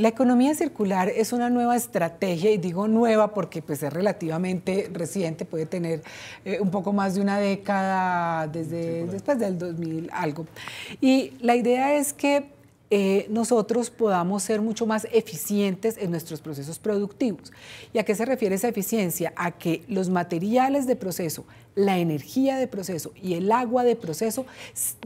La economía circular es una nueva estrategia, y digo nueva porque pues, es relativamente reciente, puede tener eh, un poco más de una década desde después del 2000 algo. Y la idea es que eh, nosotros podamos ser mucho más eficientes en nuestros procesos productivos. ¿Y a qué se refiere esa eficiencia? A que los materiales de proceso, la energía de proceso y el agua de proceso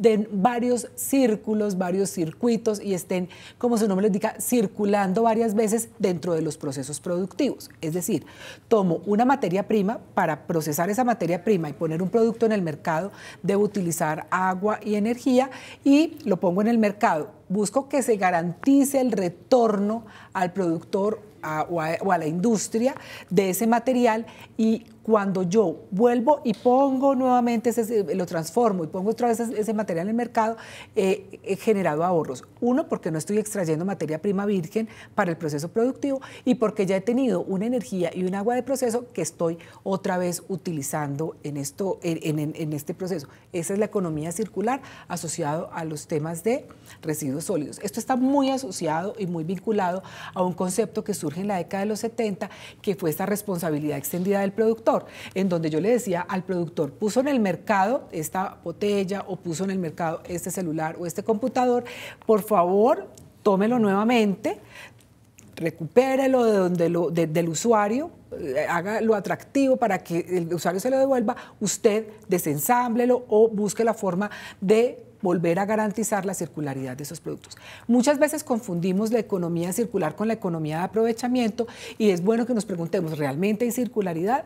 den varios círculos, varios circuitos y estén, como su nombre les indica, circulando varias veces dentro de los procesos productivos. Es decir, tomo una materia prima, para procesar esa materia prima y poner un producto en el mercado, debo utilizar agua y energía y lo pongo en el mercado busco que se garantice el retorno al productor o, a, o, a, la industria de ese material y cuando yo vuelvo y pongo nuevamente, ese, lo transformo y pongo otra vez ese material en el mercado, eh, he generado ahorros. Uno, porque no estoy extrayendo materia prima virgen para el proceso productivo y porque ya he tenido una energía y un agua de proceso que estoy otra vez utilizando en, esto, en este proceso. Esa es la economía circular asociado a los temas de residuos sólidos. Esto está muy asociado y muy vinculado a un concepto que surge en la década de los 70, que fue esta responsabilidad extendida del productor en donde yo le decía al productor, puso en el mercado esta botella o puso en el mercado este celular o este computador, por favor, tómelo nuevamente, recupérelo de donde lo, del usuario, haga eh, lo atractivo para que el usuario se lo devuelva, usted desensámblelo o busque la forma de volver a garantizar la circularidad de esos productos. Muchas veces confundimos la economía circular con la economía de aprovechamiento y es bueno que nos preguntemos, ¿realmente hay circularidad?